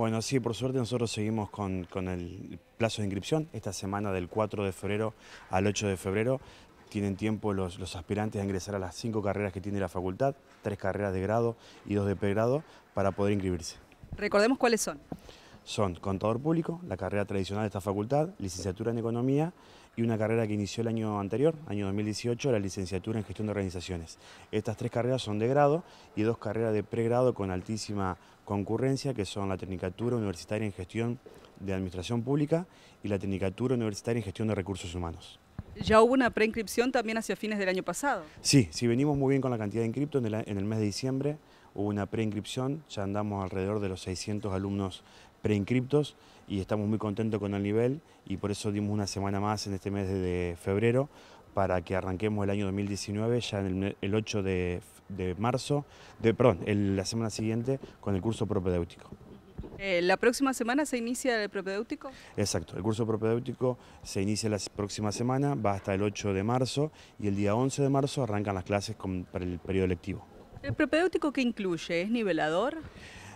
Bueno, sí, por suerte nosotros seguimos con, el plazo de inscripción. Esta semana del 4 de febrero al 8 de febrero tienen tiempo los, los aspirantes a ingresar a las cinco carreras que tiene la facultad, tres carreras de grado y dos de pregrado, para poder inscribirse. Recordemos cuáles son son contador público, la carrera tradicional de esta facultad, licenciatura en economía y una carrera que inició el año anterior, año 2018, la licenciatura en gestión de organizaciones. Estas tres carreras son de grado y dos carreras de pregrado con altísima concurrencia, que son la Tecnicatura Universitaria en Gestión de Administración Pública y la Tecnicatura Universitaria en Gestión de Recursos Humanos. Ya hubo una preinscripción también hacia fines del año pasado. Sí, sí, venimos muy bien con la cantidad de inscriptos en el, en el mes de diciembre. Hubo una preinscripción, ya andamos alrededor de los 600 alumnos preincriptos y estamos muy contentos con el nivel y por eso dimos una semana más en este mes de febrero para que arranquemos el año 2019 ya en el, 8 de, marzo, de, perdón, el, la semana siguiente con el curso propedéutico. Eh, ¿La próxima semana se inicia el propedéutico? Exacto, el curso propedéutico se inicia la próxima semana, va hasta el 8 de marzo y el día 11 de marzo arrancan las clases con, para el periodo lectivo. ¿El propedéutico qué incluye? ¿Es nivelador?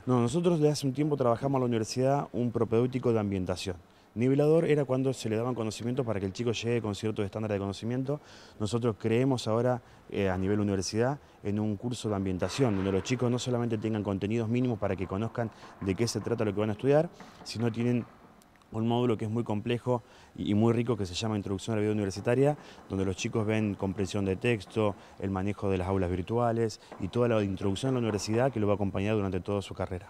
No, nosotros desde hace un tiempo trabajamos a la universidad un propedéutico de ambientación. Nivelador era cuando se le daban conocimientos para que el chico llegue con ciertos estándares de conocimiento. Nosotros creemos ahora eh, a nivel universidad en un curso de ambientación, donde los chicos no solamente tengan contenidos mínimos para que conozcan de qué se trata lo que van a estudiar, sino tienen un módulo que es muy complejo y muy rico que se llama Introducción a la Vida Universitaria, donde los chicos ven comprensión de texto, el manejo de las aulas virtuales y toda la introducción a la universidad que lo va a acompañar durante toda su carrera.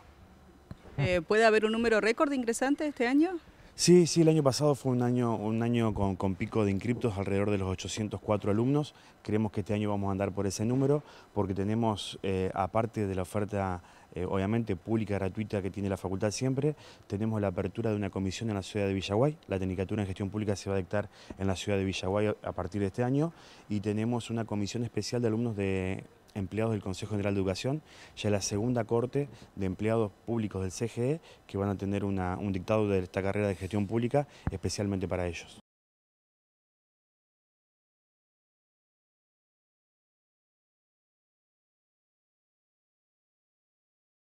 Eh, ¿Puede haber un número récord de ingresantes este año? Sí, sí, el año pasado fue un año, un año con, con, pico de inscriptos, alrededor de los 804 alumnos. Creemos que este año vamos a andar por ese número porque tenemos, eh, aparte de la oferta eh, obviamente pública, gratuita que tiene la facultad siempre. Tenemos la apertura de una comisión en la ciudad de Villaguay. La Tecnicatura en Gestión Pública se va a dictar en la ciudad de Villaguay a partir de este año y tenemos una comisión especial de alumnos de empleados del Consejo General de Educación, ya la segunda corte de empleados públicos del CGE que van a tener un dictado de esta carrera de gestión pública especialmente para ellos.